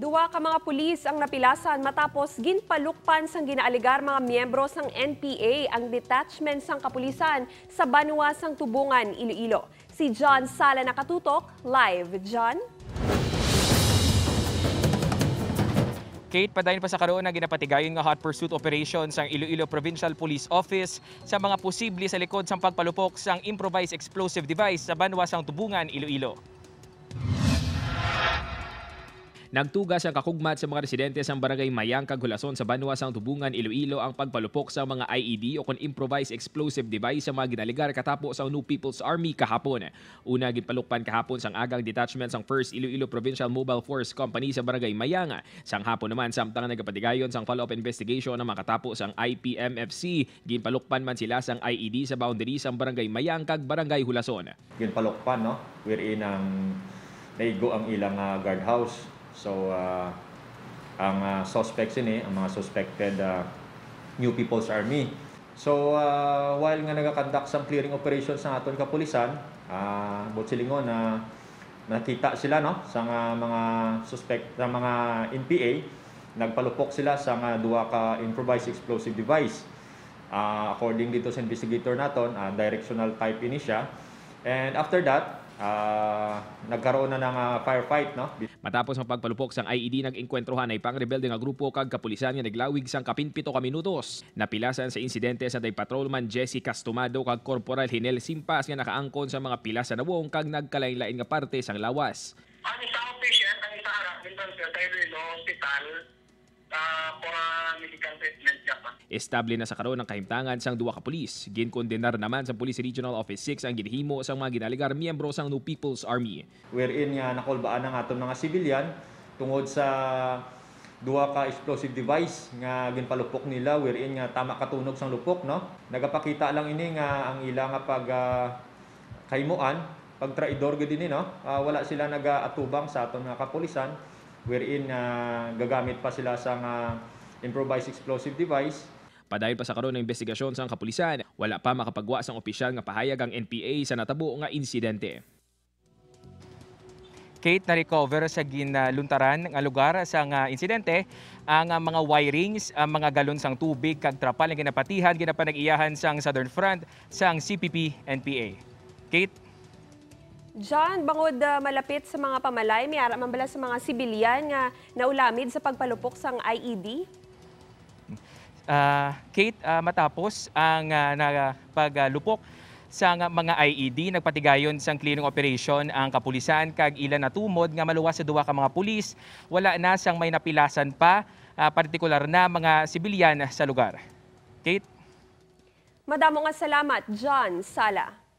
Duwa ka mga pulis ang napilasan matapos ginpalukpan sang ginaaligar mga miyembro sang NPA ang detachment sang kapulisan sa Banwa sang Tubungan, Iloilo. Si John Sala nakatutok live. John? Kate, padayon pa sa karoon na ginapatigayon nga hot pursuit operation ang Iloilo Provincial Police Office sa mga posible sa likod sa pagpalupok sang improvised explosive device sa Banwa sang Tubungan, Iloilo. Nagtugas ang kakugmat sa mga residente sa barangay Mayangkag, Hulason sa Banwa ang Tubungan, Iloilo ang pagpalupok sa mga IED o kung improvised explosive device sa mga ginaligar katapo sa New People's Army kahapon. Una gipalukpan kahapon sang agang detachment sang 1st Iloilo Provincial Mobile Force Company sa barangay Mayang. Sang hapon naman samtang nagapadigayon sang follow-up investigation na makatapo sang IPMFC, gipalukpan man sila sang IED sa boundary sang barangay Mayang kag barangay Hulason. Gipalukpan no wherein ang naigo ang ilang uh, guardhouse So, uh, ang uh, suspects ini, eh, ang mga suspected uh, New People's Army. So, uh, while nga nagakandak sa clearing operation sa aton kapulisan, uh, but silingon na nakita sila no sa nga mga suspect sa mga NPA nagpalupok sila sa nga duha ka improvised explosive device uh, according dito sa investigator naton uh, directional type ini siya and after that uh, nagkaroon na ng uh, firefight. No? Matapos ang pagpalupok sang IED, nag-inkwentrohan ay pangrebelde nga grupo kag kapulisan nga naglawig sang kapinpito ka minutos. Napilasan sa insidente sa day patrolman Jesse Castumado kag Corporal Hinel Simpas nga nakaangkon sa mga pila sa nawong kag nagkalain-lain nga parte sang lawas. Ang isang official, ang isang harap, tayo sa hospital, uh, ah, para medical treatment siya Estable na sa karon ng kahimtangan sang duwa ka pulis. Ginkondenar naman sa Police Regional Office 6 ang ginhimo sang mga ginaligar miyembro sang New People's Army. Wherein nga nakolbaan ang aton mga sibilyan tungod sa duha ka explosive device nga ginpalupok nila wherein nga tama katunog sang lupok no. Nagapakita lang ini nga ang ila nga pag uh, ah, kaimuan pag traidor gid ni no. Uh, wala sila nagaatubang sa aton mga kapulisan wherein uh, gagamit pa sila sa uh, improvised explosive device. Padayon pa sa karon ng investigasyon sa kapulisan, wala pa makapagwa sang opisyal nga pahayag ang NPA sa natabo nga insidente. Kate, na-recover sa ginluntaran ng lugar sa nga insidente ang mga wirings, ang mga galon sang tubig kag trapal nga ginapatihan ginapanag-iyahan sang Southern Front sang CPP NPA. Kate John, bangod uh, malapit sa mga pamalay, may aramang bala sa mga sibilyan nga naulamid sa pagpalupok sang IED? Uh, ah, Kate, uh, matapos ang uh, paglupok uh, sa mga IED, nagpatigayon sa clearing operation ang kapulisan kag ilan natumod nga maluwas sa duwa ka mga pulis, wala na sang may napilasan pa, uh, partikular na mga sibilyan sa lugar. Kate? Madamo nga salamat, John Sala.